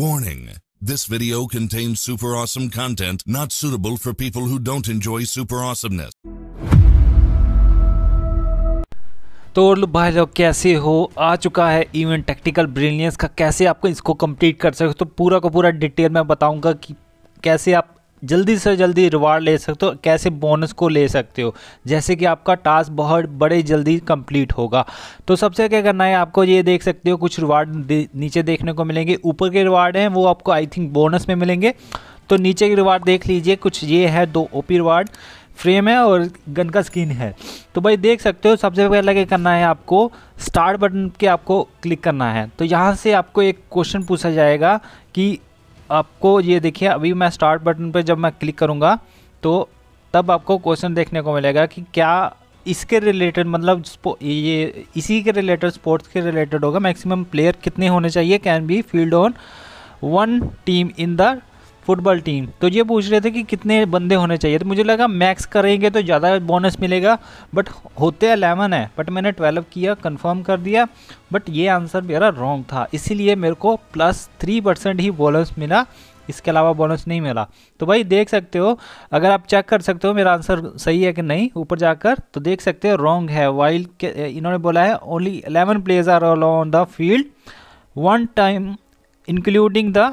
Warning. This video contains super awesome content not suitable for people who don't enjoy super awesomeness. तो और भाई लोग कैसे हो आ चुका है इवेंट टेक्टिकल ब्रिलियंस का कैसे आपको इसको कंप्लीट कर सकते हो तो पूरा को पूरा डिटेल में बताऊंगा कि कैसे आप जल्दी से जल्दी रिवार्ड ले सकते हो कैसे बोनस को ले सकते हो जैसे कि आपका टास्क बहुत बड़े जल्दी कंप्लीट होगा तो सबसे क्या करना है आपको ये देख सकते हो कुछ रिवार्ड नीचे देखने को मिलेंगे ऊपर के रिवार्ड हैं वो आपको आई थिंक बोनस में मिलेंगे तो नीचे के रिवार्ड देख लीजिए कुछ ये है दो पी रिवार्ड फ्रेम है और गन का स्किन है तो भाई देख सकते हो सबसे पहले क्या करना है आपको स्टार्ट बटन के आपको क्लिक करना है तो यहाँ से आपको एक क्वेश्चन पूछा जाएगा कि आपको ये देखिए अभी मैं स्टार्ट बटन पर जब मैं क्लिक करूँगा तो तब आपको क्वेश्चन देखने को मिलेगा कि क्या इसके रिलेटेड मतलब ये इसी के रिलेटेड स्पोर्ट्स के रिलेटेड होगा मैक्सिमम प्लेयर कितने होने चाहिए can be field on one team in the football team तो ये पूछ रहे थे कि कितने बंदे होने चाहिए तो मुझे लगा मैक्स करेंगे तो ज़्यादा बोनस मिलेगा बट होते अलेवन है बट मैंने ट्वेल्व किया कंफर्म कर दिया बट ये आंसर मेरा रॉन्ग था इसीलिए मेरे को प्लस थ्री परसेंट ही बोनस मिला इसके अलावा बोनस नहीं मिला तो भाई देख सकते हो अगर आप चेक कर सकते हो मेरा आंसर सही है कि नहीं ऊपर जाकर तो देख सकते हो रॉन्ग है वाइल्ड इन्होंने बोला है only eleven players are all on the field one time including the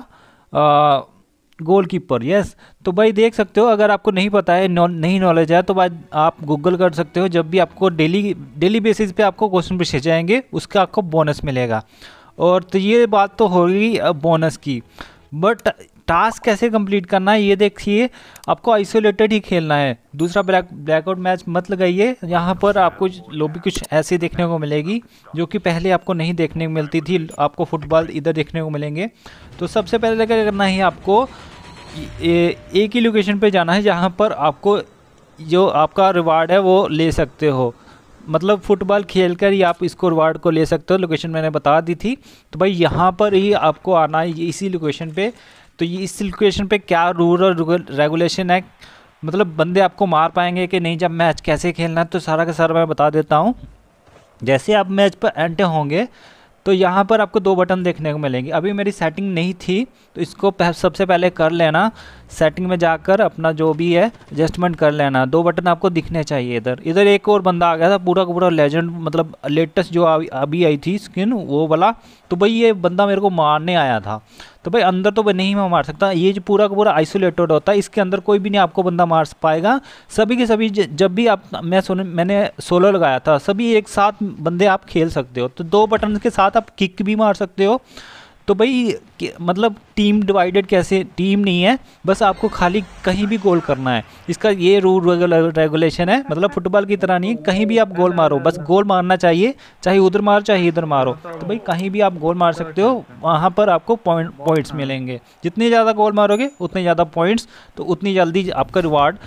goalkeeper yes तो भाई देख सकते हो अगर आपको नहीं पता है नौ, नहीं नॉलेज है तो भाई आप गूगल कर सकते हो जब भी आपको डेली डेली बेसिस पे आपको क्वेश्चन पूछे जाएंगे उसका आपको बोनस मिलेगा और तो ये बात तो होगी बोनस की बट टास्क कैसे कंप्लीट करना है ये देखिए आपको आइसोलेटेड ही खेलना है दूसरा ब्लैक ब्लैकआउट मैच मत लगाइए यहाँ पर आपको लोबी कुछ ऐसी देखने को मिलेगी जो कि पहले आपको नहीं देखने को मिलती थी आपको फुटबॉल इधर देखने को मिलेंगे तो सबसे पहले क्या करना है आपको एक ही लोकेशन पर जाना है जहाँ पर आपको जो आपका रिवार्ड है वो ले सकते हो मतलब फुटबॉल खेल कर ही आप इसको रिवार्ड को ले सकते हो लोकेशन मैंने बता दी थी तो भाई यहाँ पर ही आपको आना है इसी लोकेशन पे तो ये इस सिचुएशन पे क्या रूल और रेगुलेशन है मतलब बंदे आपको मार पाएंगे कि नहीं जब मैच कैसे खेलना है तो सारा का सारा मैं बता देता हूँ जैसे आप मैच पर एंटर होंगे तो यहाँ पर आपको दो बटन देखने को मिलेंगे अभी मेरी सेटिंग नहीं थी तो इसको सबसे पहले कर लेना सेटिंग में जाकर अपना जो भी है एडजस्टमेंट कर लेना दो बटन आपको दिखने चाहिए इधर इधर एक और बंदा आ गया था पूरा का पूरा लेजेंड मतलब लेटेस्ट जो अभी आई थी स्किन वो वाला तो भाई ये बंदा मेरे को मारने आया था तो भाई अंदर तो भाई नहीं मैं मार सकता ये जो पूरा का पूरा आइसोलेटेड होता है इसके अंदर कोई भी नहीं आपको बंदा मार पाएगा सभी के सभी जब भी आप मैं सोने मैंने सोलो लगाया था सभी एक साथ बंदे आप खेल सकते हो तो दो बटन के साथ आप किक भी मार सकते हो तो भाई मतलब टीम डिवाइडेड कैसे टीम नहीं है बस आपको खाली कहीं भी गोल करना है इसका ये रूल रेगुलेशन है मतलब फुटबॉल की तरह नहीं कहीं भी आप गोल मारो बस गोल मारना चाहिए चाहे उधर मारो चाहे इधर मारो तो भाई कहीं भी आप गोल मार सकते हो वहाँ पर आपको पॉइंट पॉइंट्स मिलेंगे जितने ज़्यादा गोल मारोगे उतने ज़्यादा पॉइंट्स तो उतनी जल्दी आपका रिवार्ड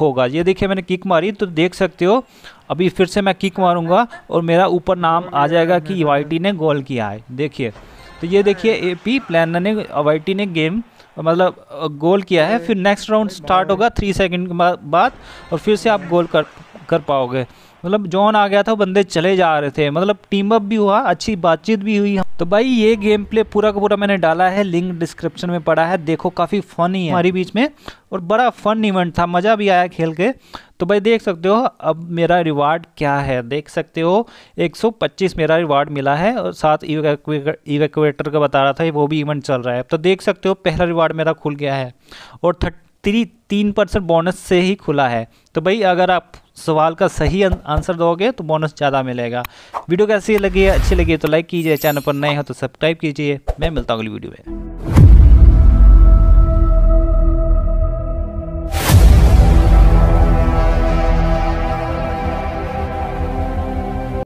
होगा ये देखिए मैंने किक मारी तो देख सकते हो अभी फिर से मैं किक मारूंगा और मेरा ऊपर नाम आ जाएगा कि वाई ने गोल किया है देखिए तो ये देखिए ए पी प्लानर ने अवाइटी ने गेम मतलब गोल किया है फिर नेक्स्ट राउंड स्टार्ट होगा थ्री सेकंड के बाद और फिर से आप गोल कर कर पाओगे मतलब जॉन आ गया था बंदे चले जा रहे थे मतलब टीम अप भी हुआ अच्छी बातचीत भी हुई तो भाई ये गेम प्ले पूरा का पूरा मैंने डाला है लिंक डिस्क्रिप्शन में पड़ा है देखो काफ़ी फन ही है हमारी बीच में और बड़ा फन इवेंट था मज़ा भी आया खेल के तो भाई देख सकते हो अब मेरा रिवार्ड क्या है देख सकते हो 125 मेरा रिवार्ड मिला है और साथ इवेक्वेटर का बता रहा था वो भी इवेंट चल रहा है तो देख सकते हो पहला रिवार्ड मेरा खुल गया है और थर्ट थ्री तीन परसेंट बोनस से ही खुला है तो भाई अगर आप सवाल का सही आंसर अं-, दोगे तो बोनस ज़्यादा मिलेगा वीडियो कैसी लगी है अच्छी लगी है तो लाइक कीजिए चैनल पर नए हो तो सब्सक्राइब कीजिए मैं मिलता हूँ अगली वीडियो में